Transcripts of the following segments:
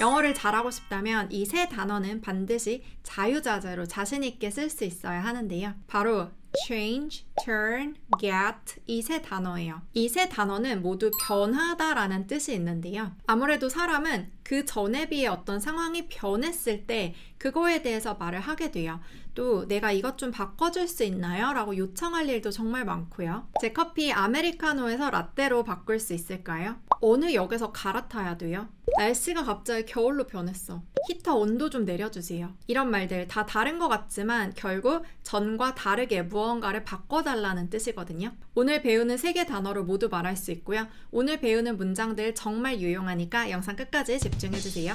영어를 잘하고 싶다면 이 세 단어는 반드시 자유자재로 자신있게 쓸 수 있어야 하는데요. 바로 change, turn, get 이 세 단어예요. 이 세 단어는 모두 변하다라는 뜻이 있는데요. 아무래도 사람은 그 전에 비해 어떤 상황이 변했을 때 그거에 대해서 말을 하게 돼요. 또 내가 이것 좀 바꿔줄 수 있나요? 라고 요청할 일도 정말 많고요. 제 커피 아메리카노에서 라떼로 바꿀 수 있을까요? 어느 역에서 갈아타야 돼요? 날씨가 갑자기 겨울로 변했어. 히터 온도 좀 내려주세요. 이런 말들 다 다른 것 같지만 결국 전과 다르게 무언가를 바꿔달라는 뜻이거든요. 오늘 배우는 세 개단어로 모두 말할 수 있고요. 오늘 배우는 문장들 정말 유용하니까 영상 끝까지 집중해주세요.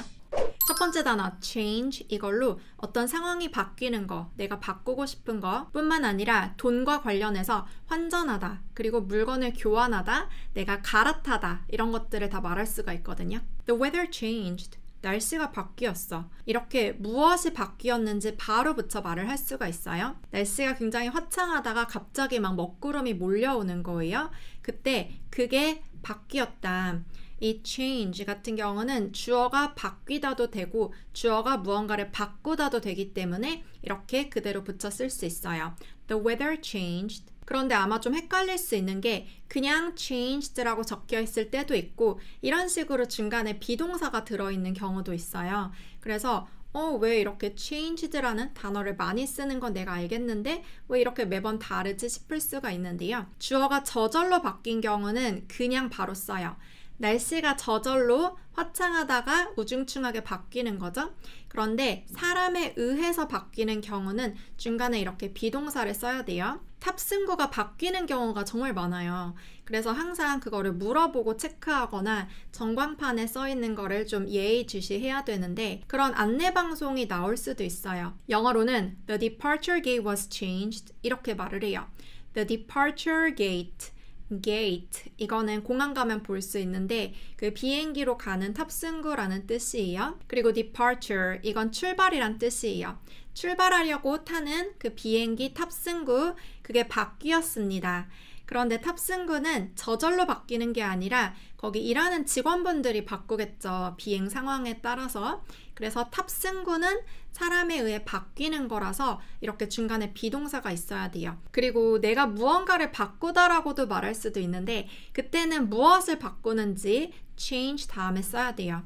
첫 번째 단어 change 이걸로 어떤 상황이 바뀌는 거, 내가 바꾸고 싶은 거 뿐만 아니라 돈과 관련해서 환전하다, 그리고 물건을 교환하다, 내가 갈아타다 이런 것들을 다 말할 수가 있거든요. The weather changed. 날씨가 바뀌었어. 이렇게 무엇이 바뀌었는지 바로 붙여 말을 할 수가 있어요. 날씨가 굉장히 화창하다가 갑자기 막 먹구름이 몰려오는 거예요. 그때 그게 바뀌었다. 이 change 같은 경우는 주어가 바뀌다도 되고 주어가 무언가를 바꾸다도 되기 때문에 이렇게 그대로 붙여 쓸 수 있어요. The weather changed. 그런데 아마 좀 헷갈릴 수 있는 게 그냥 changed라고 적혀 있을 때도 있고 이런 식으로 중간에 비동사가 들어있는 경우도 있어요. 그래서 어, 왜 이렇게 changed라는 단어를 많이 쓰는 건 내가 알겠는데 왜 이렇게 매번 다르지 싶을 수가 있는데요. 주어가 저절로 바뀐 경우는 그냥 바로 써요. 날씨가 저절로 화창하다가 우중충하게 바뀌는 거죠. 그런데 사람에 의해서 바뀌는 경우는 중간에 이렇게 비동사를 써야 돼요. 탑승구가 바뀌는 경우가 정말 많아요. 그래서 항상 그거를 물어보고 체크하거나 전광판에 써 있는 거를 좀 예의주시해야 되는데 그런 안내 방송이 나올 수도 있어요. 영어로는 the departure gate was changed 이렇게 말을 해요. the departure gate gate 이거는 공항 가면 볼 수 있는데 그 비행기로 가는 탑승구라는 뜻이에요. 그리고 departure 이건 출발이란 뜻이에요. 출발하려고 타는 그 비행기 탑승구 그게 바뀌었습니다. 그런데 탑승구는 저절로 바뀌는 게 아니라 거기 일하는 직원분들이 바꾸겠죠. 비행 상황에 따라서. 그래서 탑승구는 사람에 의해 바뀌는 거라서 이렇게 중간에 비동사가 있어야 돼요. 그리고 내가 무언가를 바꾸다라고도 말할 수도 있는데 그때는 무엇을 바꾸는지 change 다음에 써야 돼요.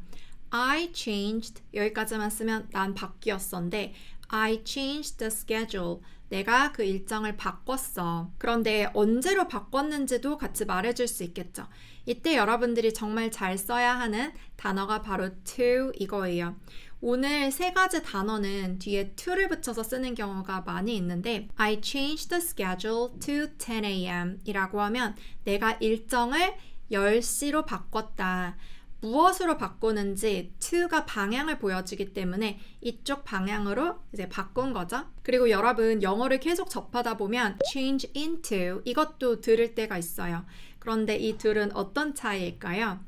I changed 여기까지만 쓰면 난 바뀌었었는데 I changed the schedule. 내가 그 일정을 바꿨어. 그런데 언제로 바꿨는지도 같이 말해줄 수 있겠죠. 이때 여러분들이 정말 잘 써야 하는 단어가 바로 to 이거예요. 오늘 세 가지 단어는 뒤에 to를 붙여서 쓰는 경우가 많이 있는데 I changed the schedule to 10 a.m. 이라고 하면 내가 일정을 10시로 바꿨다. 무엇으로 바꾸는지 to가 방향을 보여주기 때문에 이쪽 방향으로 이제 바꾼 거죠. 그리고 여러분 영어를 계속 접하다 보면 change into 이것도 들을 때가 있어요. 그런데 이 둘은 어떤 차이일까요?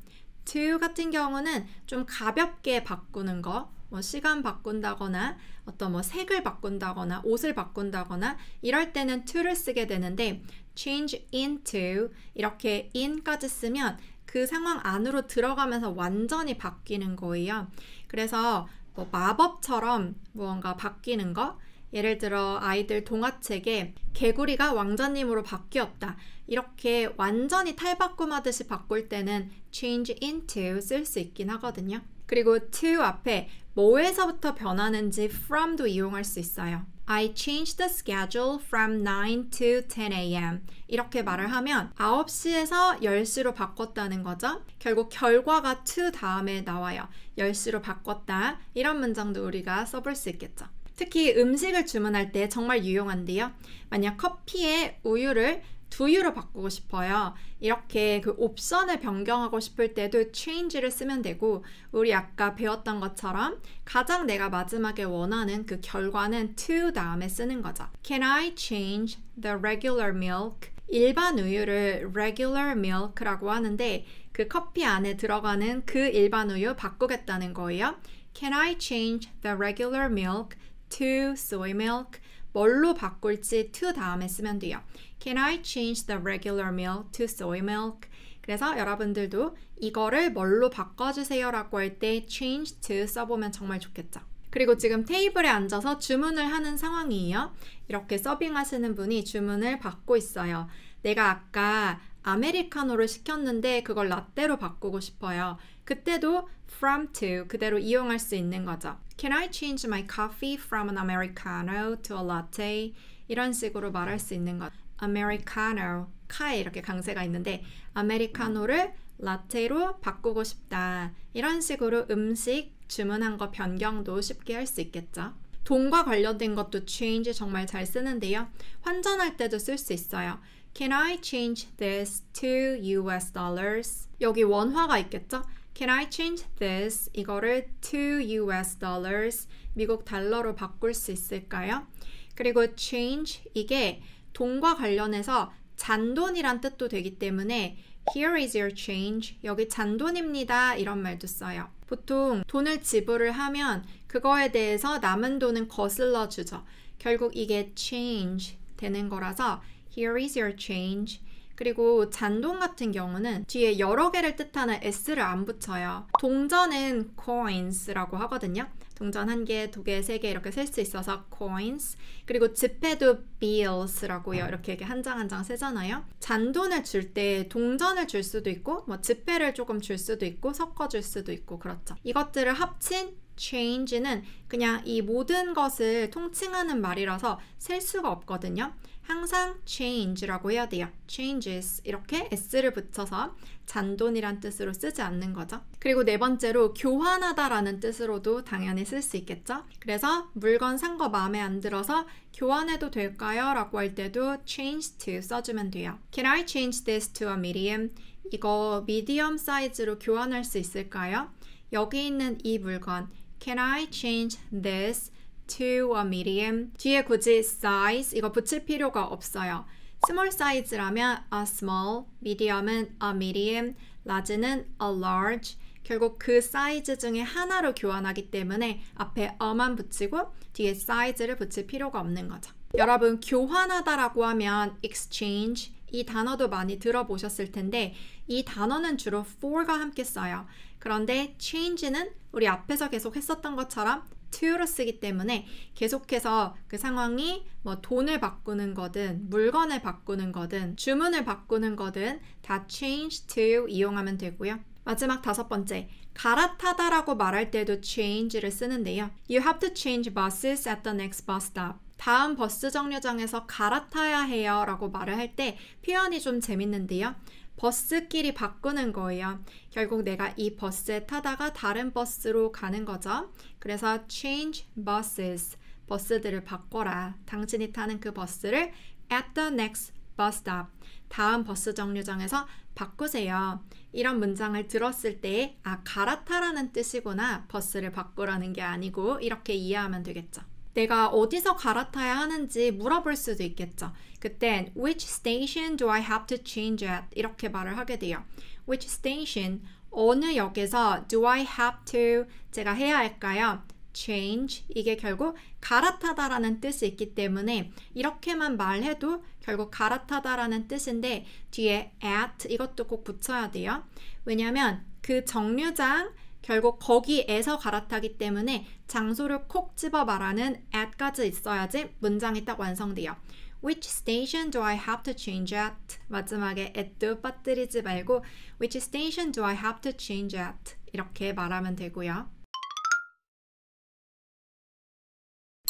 to 같은 경우는 좀 가볍게 바꾸는 거, 뭐 시간 바꾼다거나 어떤 뭐 색을 바꾼다거나 옷을 바꾼다거나 이럴 때는 to를 쓰게 되는데 change into 이렇게 in까지 쓰면 그 상황 안으로 들어가면서 완전히 바뀌는 거예요. 그래서 뭐 마법처럼 무언가 바뀌는 거 예를 들어 아이들 동화책에 개구리가 왕자님으로 바뀌었다. 이렇게 완전히 탈바꿈하듯이 바꿀 때는 change into 쓸 수 있긴 하거든요. 그리고 to 앞에 뭐에서부터 변하는지 from도 이용할 수 있어요. I changed the schedule from 9 to 10 a.m. 이렇게 말을 하면 9시에서 10시로 바꿨다는 거죠. 결국 결과가 to 다음에 나와요. 10시로 바꿨다. 이런 문장도 우리가 써볼 수 있겠죠. 특히 음식을 주문할 때 정말 유용한데요. 만약 커피에 우유를 두유로 바꾸고 싶어요. 이렇게 그 옵션을 변경하고 싶을 때도 change를 쓰면 되고 우리 아까 배웠던 것처럼 가장 내가 마지막에 원하는 그 결과는 to 다음에 쓰는 거죠. Can I change the regular milk? 일반 우유를 regular milk라고 하는데 그 커피 안에 들어가는 그 일반 우유 바꾸겠다는 거예요. Can I change the regular milk to soy milk? 뭘로 바꿀지 to 다음에 쓰면 돼요. Can I change the regular milk to soy milk? 그래서 여러분들도 이거를 뭘로 바꿔주세요 라고 할 때 change to 써보면 정말 좋겠죠. 그리고 지금 테이블에 앉아서 주문을 하는 상황이에요. 이렇게 서빙하시는 분이 주문을 받고 있어요. 내가 아까 아메리카노를 시켰는데 그걸 라떼로 바꾸고 싶어요. 그때도 from to 그대로 이용할 수 있는 거죠. Can I change my coffee from an Americano to a latte? 이런 식으로 말할 수 있는 것. Americano, 카에 이렇게 강세가 있는데 아메리카노를 라테로 바꾸고 싶다. 이런 식으로 음식 주문한 거 변경도 쉽게 할 수 있겠죠. 돈과 관련된 것도 change 정말 잘 쓰는데요. 환전할 때도 쓸 수 있어요. Can I change this to US dollars? 여기 원화가 있겠죠? Can I change this? 이거를 to US dollars 미국 달러로 바꿀 수 있을까요? 그리고 change 이게 돈과 관련해서 잔돈이란 뜻도 되기 때문에 Here is your change. 여기 잔돈입니다. 이런 말도 써요. 보통 돈을 지불을 하면 그거에 대해서 남은 돈은 거슬러 주죠. 결국 이게 change 되는 거라서 Here is your change. 그리고 잔돈 같은 경우는 뒤에 여러 개를 뜻하는 s를 안 붙여요. 동전은 coins라고 하거든요. 동전 한 개, 두 개, 세 개 이렇게 셀 수 있어서 coins. 그리고 지폐도 bills라고요. 이렇게 한 장 한 장 세잖아요. 잔돈을 줄 때 동전을 줄 수도 있고 뭐 지폐를 조금 줄 수도 있고 섞어 줄 수도 있고 그렇죠. 이것들을 합친 change는 그냥 이 모든 것을 통칭하는 말이라서 셀 수가 없거든요. 항상 change라고 해야 돼요. changes 이렇게 s를 붙여서 잔돈이란 뜻으로 쓰지 않는 거죠. 그리고 네 번째로 교환하다라는 뜻으로도 당연히 쓸 수 있겠죠. 그래서 물건 산 거 마음에 안 들어서 교환해도 될까요? 라고 할 때도 change to 써주면 돼요. Can I change this to a medium? 이거 medium 사이즈로 교환할 수 있을까요? 여기 있는 이 물건 Can I change this to a medium 뒤에 굳이 size 이거 붙일 필요가 없어요. small size라면 a small, medium은 a medium, large는 a large 결국 그 사이즈 중에 하나로 교환하기 때문에 앞에 어만 붙이고 뒤에 사이즈를 붙일 필요가 없는 거죠. 여러분 교환하다라고 하면 exchange 이 단어도 많이 들어보셨을 텐데 이 단어는 주로 for가 함께 써요. 그런데 change는 우리 앞에서 계속 했었던 것처럼 to로 쓰기 때문에 계속해서 그 상황이 뭐 돈을 바꾸는 거든 물건을 바꾸는 거든 주문을 바꾸는 거든 다 change to 이용하면 되고요. 마지막 다섯 번째, 갈아타다라고 말할 때도 change를 쓰는데요. You have to change buses at the next bus stop. 다음 버스 정류장에서 갈아타야 해요 라고 말을 할 때 표현이 좀 재밌는데요. 버스끼리 바꾸는 거예요. 결국 내가 이 버스에 타다가 다른 버스로 가는 거죠. 그래서 change buses. 버스들을 바꿔라. 당신이 타는 그 버스를 at the next bus stop. 다음 버스 정류장에서 바꾸세요. 이런 문장을 들었을 때, 아, 갈아타라는 뜻이구나. 버스를 바꾸라는 게 아니고, 이렇게 이해하면 되겠죠. 내가 어디서 갈아타야 하는지 물어볼 수도 있겠죠. 그땐 which station do I have to change at 이렇게 말을 하게 돼요. which station 어느 역에서 do I have to 제가 해야 할까요? change 이게 결국 갈아타다라는 뜻이 있기 때문에 이렇게만 말해도 결국 갈아타다라는 뜻인데 뒤에 at 이것도 꼭 붙여야 돼요. 왜냐면그 정류장 결국 거기에서 갈아타기 때문에 장소를 콕 집어 말하는 at까지 있어야지 문장이 딱 완성돼요. Which station do I have to change at? 마지막에 at도 빠뜨리지 말고 Which station do I have to change at? 이렇게 말하면 되고요.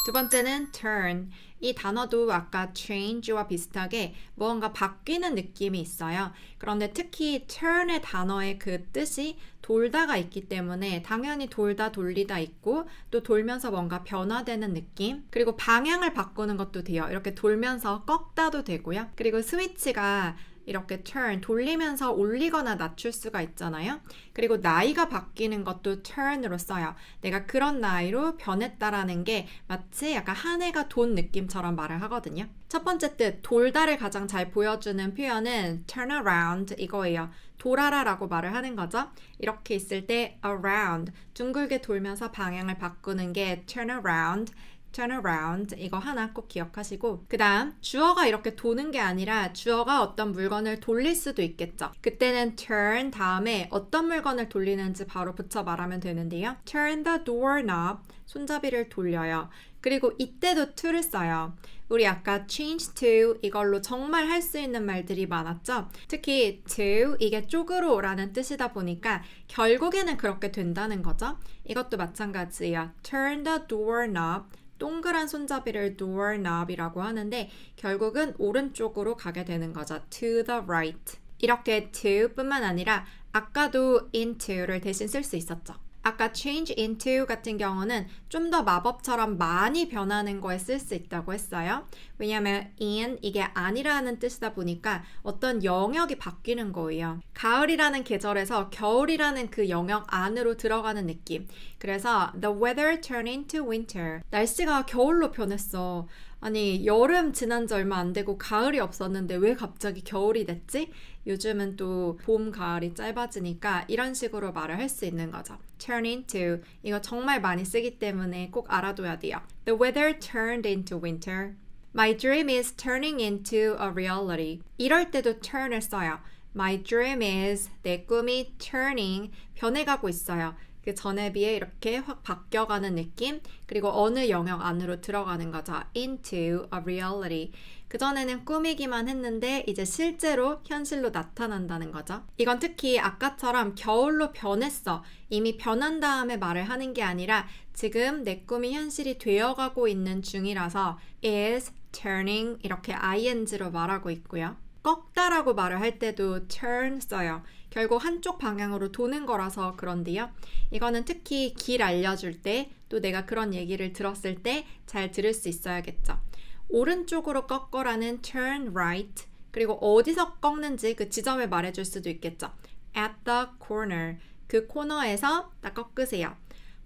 두 번째는 turn. 이 단어도 아까 change와 비슷하게 무언가 바뀌는 느낌이 있어요. 그런데 특히 turn의 단어의 그 뜻이 돌다가 있기 때문에 당연히 돌다 돌리다 있고 또 돌면서 뭔가 변화되는 느낌 그리고 방향을 바꾸는 것도 돼요. 이렇게 돌면서 꺾다도 되고요. 그리고 스위치가 이렇게 turn 돌리면서 올리거나 낮출 수가 있잖아요. 그리고 나이가 바뀌는 것도 turn으로 써요. 내가 그런 나이로 변했다라는 게 마치 약간 한 해가 돈 느낌처럼 말을 하거든요. 첫 번째 뜻 돌다를 가장 잘 보여주는 표현은 turn around 이거예요. 돌아라라고 말을 하는 거죠. 이렇게 있을 때 around 둥글게 돌면서 방향을 바꾸는 게 turn around turnaround 이거 하나 꼭 기억하시고 그 다음 주어가 이렇게 도는 게 아니라 주어가 어떤 물건을 돌릴 수도 있겠죠 그때는 turn 다음에 어떤 물건을 돌리는지 바로 붙여 말하면 되는데요 turn the doorknob 손잡이를 돌려요 그리고 이때도 to를 써요 우리 아까 change to 이걸로 정말 할 수 있는 말들이 많았죠. 특히 to 이게 쪽으로 라는 뜻이다 보니까 결국에는 그렇게 된다는 거죠. 이것도 마찬가지예요. turn the doorknob 동그란 손잡이를 doorknob이라고 하는데 결국은 오른쪽으로 가게 되는 거죠. to the right. 이렇게 to뿐만 아니라 아까도 into를 대신 쓸 수 있었죠. 아까 change into 같은 경우는 좀 더 마법처럼 많이 변하는 거에 쓸 수 있다고 했어요. 왜냐하면 in 이게 아니라는 뜻이다 보니까 어떤 영역이 바뀌는 거예요. 가을이라는 계절에서 겨울이라는 그 영역 안으로 들어가는 느낌. 그래서 the weather turned into winter. 날씨가 겨울로 변했어. 아니 여름 지난 지 얼마 안 되고 가을이 없었는데 왜 갑자기 겨울이 됐지? 요즘은 또 봄, 가을이 짧아지니까 이런 식으로 말을 할 수 있는 거죠. turn into 이거 정말 많이 쓰기 때문에 꼭 알아둬야 돼요. The weather turned into winter. My dream is turning into a reality. 이럴 때도 turn을 써요. My dream is 내 꿈이 turning 변해가고 있어요. 그 전에 비해 이렇게 확 바뀌어가는 느낌, 그리고 어느 영역 안으로 들어가는가. 자, into a reality. 그전에는 꾸미기만 했는데 이제 실제로 현실로 나타난다는 거죠. 이건 특히 아까처럼 겨울로 변했어. 이미 변한 다음에 말을 하는 게 아니라 지금 내 꿈이 현실이 되어가고 있는 중이라서 is turning 이렇게 ing로 말하고 있고요. 꺾다라고 말을 할 때도 turn 써요. 결국 한쪽 방향으로 도는 거라서 그런데요. 이거는 특히 길 알려줄 때 또 내가 그런 얘기를 들었을 때 잘 들을 수 있어야겠죠. 오른쪽으로 꺾어라는 turn right 그리고 어디서 꺾는지 그 지점을 말해줄 수도 있겠죠. at the corner 그 코너에서 딱 꺾으세요.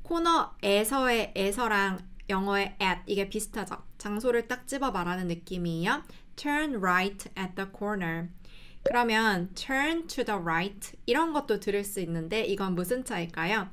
코너에서의 에서랑 영어의 at 이게 비슷하죠. 장소를 딱 집어 말하는 느낌이에요. turn right at the corner 그러면 turn to the right 이런 것도 들을 수 있는데 이건 무슨 차일까요?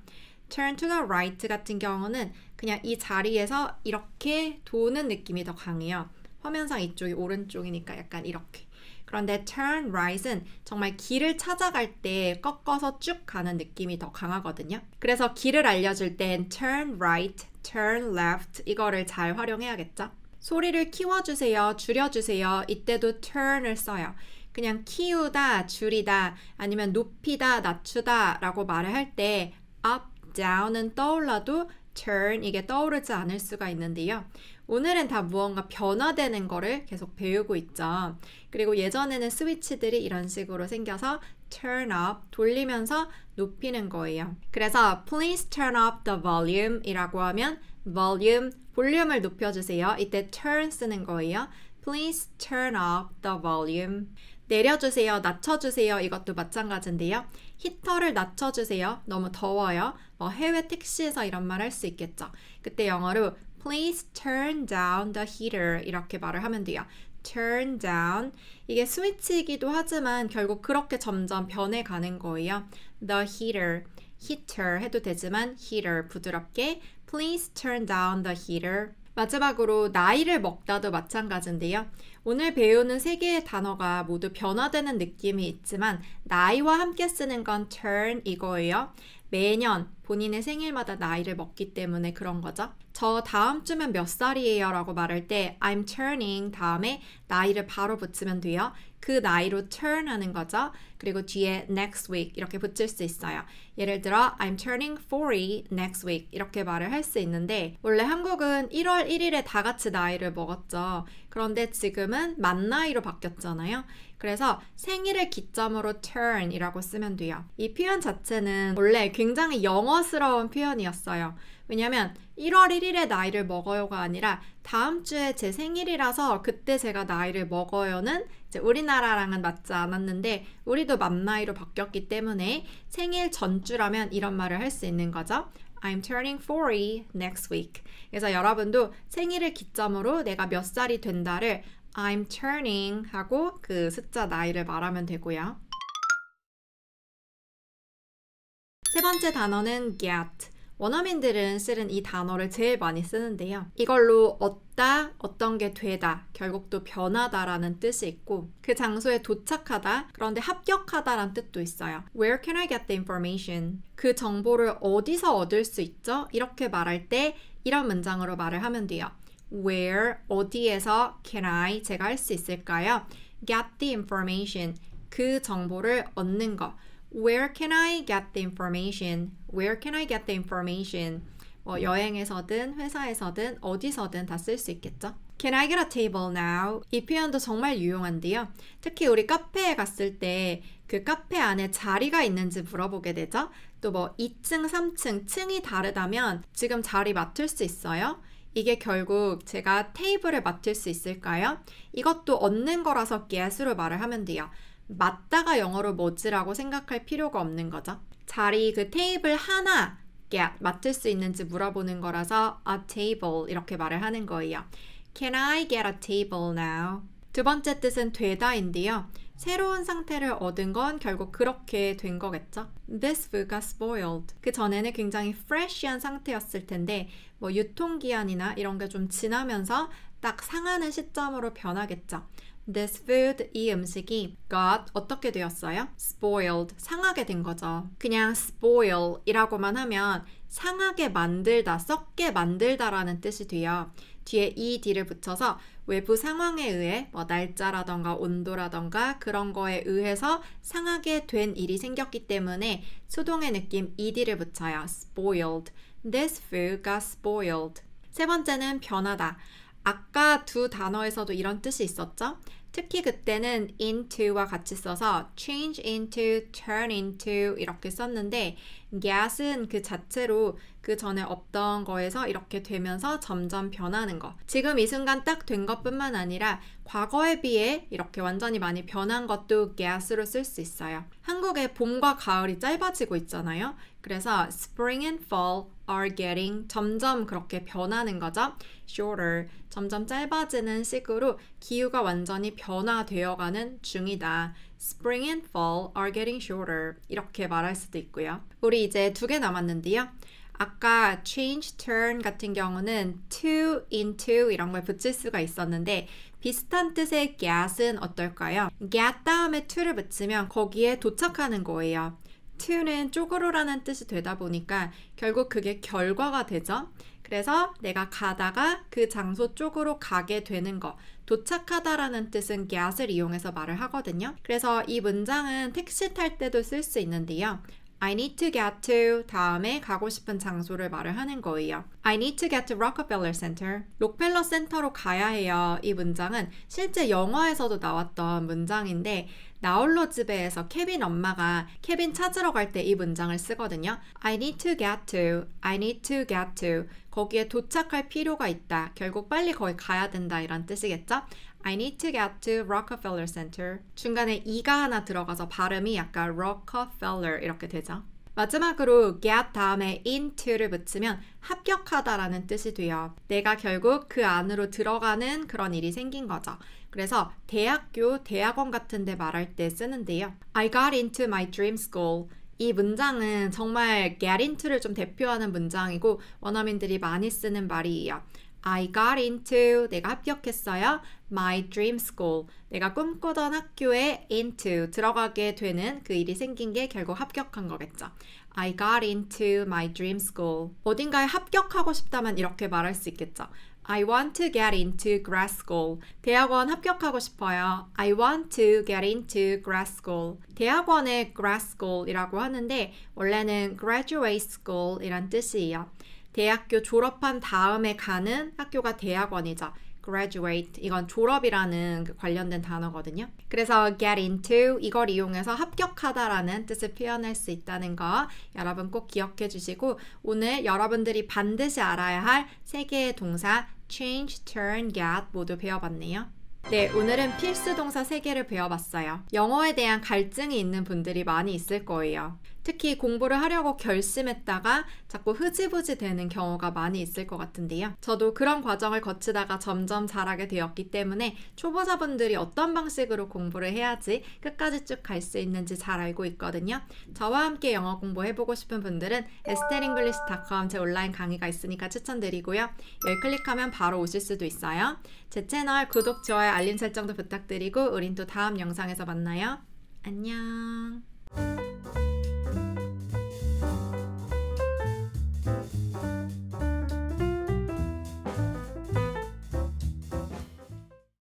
turn to the right 같은 경우는 그냥 이 자리에서 이렇게 도는 느낌이 더 강해요. 화면상 이쪽이 오른쪽이니까 약간 이렇게. 그런데 turn right은 정말 길을 찾아갈 때 꺾어서 쭉 가는 느낌이 더 강하거든요. 그래서 길을 알려줄 땐 turn right, turn left 이거를 잘 활용해야겠죠. 소리를 키워주세요, 줄여주세요. 이때도 turn을 써요. 그냥 키우다, 줄이다, 아니면 높이다, 낮추다 라고 말을 할 때 up, down은 떠올라도 turn 이게 떠오르지 않을 수가 있는데요. 오늘은 다 무언가 변화되는 거를 계속 배우고 있죠. 그리고 예전에는 스위치들이 이런 식으로 생겨서 turn up 돌리면서 높이는 거예요. 그래서 please turn up the volume 이라고 하면 volume 볼륨을 높여주세요. 이때 turn 쓰는 거예요. please turn up the volume. 내려주세요, 낮춰주세요. 이것도 마찬가지인데요. 히터를 낮춰주세요. 너무 더워요. 뭐 해외 택시에서 이런 말 할 수 있겠죠. 그때 영어로 Please turn down the heater 이렇게 말을 하면 돼요. turn down 이게 스위치이기도 하지만 결국 그렇게 점점 변해가는 거예요. the heater, heater 해도 되지만 heater 부드럽게 Please turn down the heater 마지막으로 나이를 먹다도 마찬가지인데요. 오늘 배우는 세 개의 단어가 모두 변화되는 느낌이 있지만 나이와 함께 쓰는 건 turn 이거예요. 매년 본인의 생일마다 나이를 먹기 때문에 그런 거죠. 저 다음 주면 몇 살이에요 라고 말할 때 I'm turning 다음에 나이를 바로 붙이면 돼요. 그 나이로 turn 하는 거죠. 그리고 뒤에 next week 이렇게 붙일 수 있어요. 예를 들어 I'm turning 40 next week 이렇게 말을 할 수 있는데 원래 한국은 1월 1일에 다 같이 나이를 먹었죠. 그런데 지금은 만 나이로 바뀌었잖아요. 그래서 생일을 기점으로 turn이라고 쓰면 돼요. 이 표현 자체는 원래 굉장히 영어 영어스러운 표현이었어요. 왜냐면 1월 1일에 나이를 먹어요가 아니라 다음 주에 제 생일이라서 그때 제가 나이를 먹어요는 우리나라랑은 맞지 않았는데 우리도 맞나이로 바뀌었기 때문에 생일 전주라면 이런 말을 할 수 있는 거죠. I'm turning 40 next week. 그래서 여러분도 생일을 기점으로 내가 몇 살이 된다를 I'm turning 하고 그 숫자 나이를 말하면 되고요. 세 번째 단어는 get. 원어민들은 쓰는 이 단어를 제일 많이 쓰는데요. 이걸로 얻다, 어떤 게 되다, 결국 또 변하다라는 뜻이 있고 그 장소에 도착하다, 그런데 합격하다 라는 뜻도 있어요. Where can I get the information? 그 정보를 어디서 얻을 수 있죠? 이렇게 말할 때 이런 문장으로 말을 하면 돼요. Where, 어디에서 can I, 제가 할 수 있을까요? Get the information, 그 정보를 얻는 것. Where can I get the information? Where can I get the information? 뭐 여행에서든 회사에서든 어디서든 다 쓸 수 있겠죠. Can I get a table now? 이 표현도 정말 유용한데요. 특히 우리 카페에 갔을 때 그 카페 안에 자리가 있는지 물어보게 되죠. 또 뭐 2층, 3층, 층이 다르다면 지금 자리 맡을 수 있어요? 이게 결국 제가 테이블을 맡을 수 있을까요? 이것도 얻는 거라서 guess로 말을 하면 돼요. 맞다가 영어로 뭐지라고 생각할 필요가 없는 거죠. 자리 그 테이블 하나 맡을 수 있는지 물어보는 거라서 a table 이렇게 말을 하는 거예요. Can I get a table now? 두 번째 뜻은 되다인데요. 새로운 상태를 얻은 건 결국 그렇게 된 거겠죠. This food got spoiled. 그 전에는 굉장히 fresh한 상태였을 텐데 뭐 유통기한이나 이런 게 좀 지나면서 딱 상하는 시점으로 변하겠죠. This food, 이 음식이 got 어떻게 되었어요? spoiled, 상하게 된 거죠. 그냥 spoil 이라고만 하면 상하게 만들다, 썩게 만들다 라는 뜻이 돼요. 뒤에 ed를 붙여서 외부 상황에 의해 뭐 날짜라던가 온도라던가 그런 거에 의해서 상하게 된 일이 생겼기 때문에 수동의 느낌 ed를 붙여요. spoiled. This food got spoiled. 세 번째는 변하다. 아까 두 단어에서도 이런 뜻이 있었죠? 특히 그때는 into와 같이 써서 change into, turn into 이렇게 썼는데 gat은 그 자체로 그 전에 없던 거에서 이렇게 되면서 점점 변하는 것. 지금 이 순간 딱 된 것뿐만 아니라 과거에 비해 이렇게 완전히 많이 변한 것도 g a t 로쓸 수 있어요. 한국의 봄과 가을이 짧아지고 있잖아요. 그래서 spring and fall are getting 점점 그렇게 변하는 거죠. shorter 점점 짧아지는 식으로 기후가 완전히 변화되어가는 중이다. Spring and fall are getting shorter. 이렇게 말할 수도 있고요. 우리 이제 두 개 남았는데요. 아까 change turn 같은 경우는 to into 이런 걸 붙일 수가 있었는데 비슷한 뜻의 get은 어떨까요? get 다음에 to를 붙이면 거기에 도착하는 거예요. to는 쪼그로라는 뜻이 되다 보니까 결국 그게 결과가 되죠. 그래서 내가 가다가 그 장소 쪽으로 가게 되는 거. 도착하다라는 뜻은 get을 이용해서 말을 하거든요. 그래서 이 문장은 택시 탈 때도 쓸 수 있는데요. I need to get to 다음에 가고 싶은 장소를 말을 하는 거예요. I need to get to Rockefeller Center. 록펠러 센터로 가야 해요. 이 문장은 실제 영화에서도 나왔던 문장인데 나홀로 집에서 케빈 엄마가 케빈 찾으러 갈 때 이 문장을 쓰거든요. I need to get to, I need to get to. 거기에 도착할 필요가 있다. 결국 빨리 거기 가야 된다. 이런 뜻이겠죠? I need to get to Rockefeller Center. 중간에 이가 하나 들어가서 발음이 약간 Rockefeller 이렇게 되죠. 마지막으로 get 다음에 into를 붙이면 합격하다라는 뜻이 돼요. 내가 결국 그 안으로 들어가는 그런 일이 생긴 거죠. 그래서 대학교, 대학원 같은 데 말할 때 쓰는데요. I got into my dream school. 이 문장은 정말 get into를 좀 대표하는 문장이고 원어민들이 많이 쓰는 말이에요. I got into 내가 합격했어요. My dream school 내가 꿈꾸던 학교에 into 들어가게 되는 그 일이 생긴 게 결국 합격한 거겠죠. I got into my dream school 어딘가에 합격하고 싶다면 이렇게 말할 수 있겠죠. I want to get into grad school. 대학원 합격하고 싶어요. I want to get into grad school. 대학원의 grad school이라고 하는데 원래는 graduate school이란 뜻이에요. 대학교 졸업한 다음에 가는 학교가 대학원이죠. graduate 이건 졸업이라는 그 관련된 단어거든요. 그래서 get into 이걸 이용해서 합격하다라는 뜻을 표현할 수 있다는 거 여러분 꼭 기억해 주시고 오늘 여러분들이 반드시 알아야 할 세 개의 동사 change, turn, get 모두 배워봤네요. 네, 오늘은 필수 동사 세개를 배워봤어요. 영어에 대한 갈증이 있는 분들이 많이 있을 거예요. 특히 공부를 하려고 결심했다가 자꾸 흐지부지 되는 경우가 많이 있을 것 같은데요. 저도 그런 과정을 거치다가 점점 잘하게 되었기 때문에 초보자분들이 어떤 방식으로 공부를 해야지 끝까지 쭉 갈 수 있는지 잘 알고 있거든요. 저와 함께 영어 공부해보고 싶은 분들은 에스테링글리시닷컴 제 온라인 강의가 있으니까 추천드리고요. 열 클릭하면 바로 오실 수도 있어요. 제 채널 구독, 좋아요, 알림 설정도 부탁드리고 우린 또 다음 영상에서 만나요. 안녕.